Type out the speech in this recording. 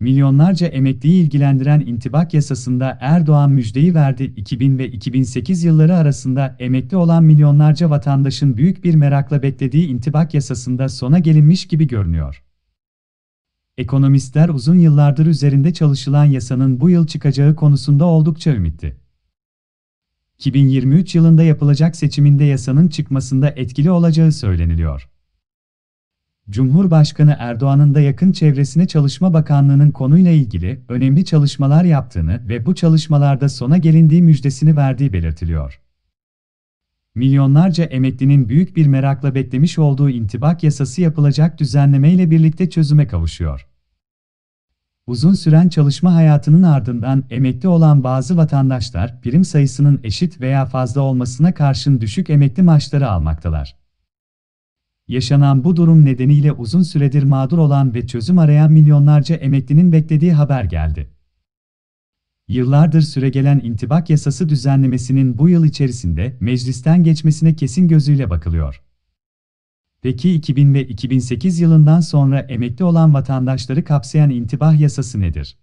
Milyonlarca emekliyi ilgilendiren intibak yasasında Erdoğan müjdeyi verdi. 2000 ve 2008 yılları arasında emekli olan milyonlarca vatandaşın büyük bir merakla beklediği intibak yasasında sona gelinmiş gibi görünüyor. Ekonomistler uzun yıllardır üzerinde çalışılan yasanın bu yıl çıkacağı konusunda oldukça ümitli. 2023 yılında yapılacak seçiminde yasanın çıkmasında etkili olacağı söyleniliyor. Cumhurbaşkanı Erdoğan'ın da yakın çevresine Çalışma Bakanlığı'nın konuyla ilgili önemli çalışmalar yaptığını ve bu çalışmalarda sona gelindiği müjdesini verdiği belirtiliyor. Milyonlarca emeklinin büyük bir merakla beklemiş olduğu intibak yasası yapılacak düzenlemeyle birlikte çözüme kavuşuyor. Uzun süren çalışma hayatının ardından emekli olan bazı vatandaşlar prim sayısının eşit veya fazla olmasına karşın düşük emekli maaşları almaktalar. Yaşanan bu durum nedeniyle uzun süredir mağdur olan ve çözüm arayan milyonlarca emeklinin beklediği haber geldi. Yıllardır süregelen intibak yasası düzenlemesinin bu yıl içerisinde meclisten geçmesine kesin gözüyle bakılıyor. Peki 2000 ve 2008 yılından sonra emekli olan vatandaşları kapsayan intibah yasası nedir?